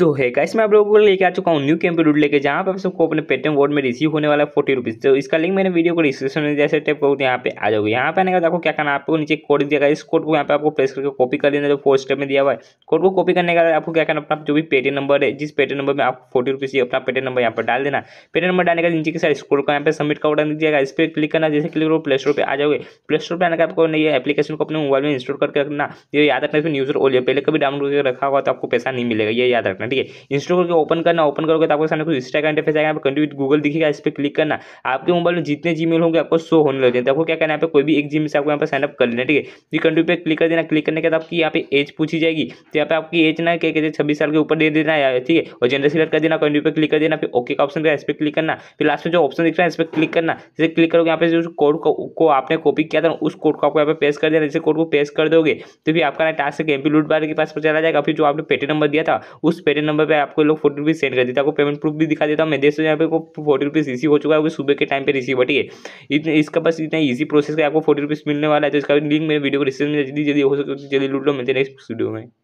सो तो so, है इसमें आप लोगों को लेके आ चुका हूँ न्यू कैंपी रूट लेके जहाँ पर सबको अपने पेटीएम वोट में रिसीव होने वाला है फोर्टी रुपीज़ तो इसका लिंक मैंने वीडियो को डिस्क्रिप्शन में जैसे टाइप करूँ तो यहाँ पे आ जाओगे यहाँ पे आने का आपको क्या करना आपको नीचे कोड दिया गया इस कोड को यहाँ पे आपको प्रेस करके कॉपी कर देना जो फोर्थ स्टेप में दिया हुआ है कोड को कॉपी करने का आपको क्या करना अपना जो भी पेटीएम नंबर है जिस पेटीएम नंबर में आपको फोर्टी रुपीज़ अपना पेटीएम नंबर यहाँ पर डाल देना पेटीएम नंबर डालने का नीचे के साथ इस कोड को यहाँ पर सबमिट का ऑर्डर गया इस पर क्लिक करना जैसे क्लिक करो प्ले स्टोर पर आ जाओगे प्ले स्टोर पर आने का आपको नई एप्लीकेशन को अपने मोबाइल में इंस्टॉल करके रखना ये याद रखना फिर न्यूज़ और पहले कभी डाउनलोड करके रखा हुआ तो आपको पैसा नहीं मिलेगा ये याद रखना ठीक है इंस्टॉल करके ओपन करना ओपन करोगे तो आपके सामने कुछ इंस्टा का इंटरफेस आएगा कंटिन्यू गूगल दिखेगा इस पर क्लिक करना आपके मोबाइल में जितने जी होंगे आपको शो होने लगे तो आपको क्या करना है कोई भी एक जी से आपको यहाँ पर साइनअप कर लेना ठीक है जी कंटिन्यू पर क्लिक कर देना क्लिक करने के बाद आपकी यहाँ पे एज पूछी जाएगी तो यहाँ पे आपकी एज ना क्या कहते छब्बीस साल के ऊपर दे देना है ठीक है और जेंडर सिलेक्ट कर देना कंटिन्यू पर क्लिक कर देना फिर ओके का ऑप्शन का इस पर क्लिक करना फिर लास्ट में जो ऑप्शन दिख रहा है इस पर क्लिक करना जैसे क्लिक करोगे यहाँ पे जो कोड को आपने कॉपी किया था उस कोड को आपको यहाँ पे पेश कर देना जैसे कोड को पेश कर दोगे तो फिर आपका टास्क एम पी लूट बार के पास चला जाएगा फिर जो आपने पेटी नंबर दिया था उस पेटी मेरे नंबर पे आपको लोग फोर्टी रुपीज़ सेंड कर देता आपको पेमेंट प्रूफ भी दिखा देता हूँ मैं देख सकते यहाँ पे आपको फोर्टी रुपीज़ रिसीव हो चुका है सुबह के टाइम पर रिसीव हुआ ठीक है इतने इसका बस इतना ईजी प्रोसेस है आपको फोर्टी रुपीज़ मिलने वाला है तो इसका लिंक मेरे वीडियो को रिसीव में जल्दी जल्दी हो सकता तो है जल्दी लूट लो मिलते नेक्स्ट वीडियो में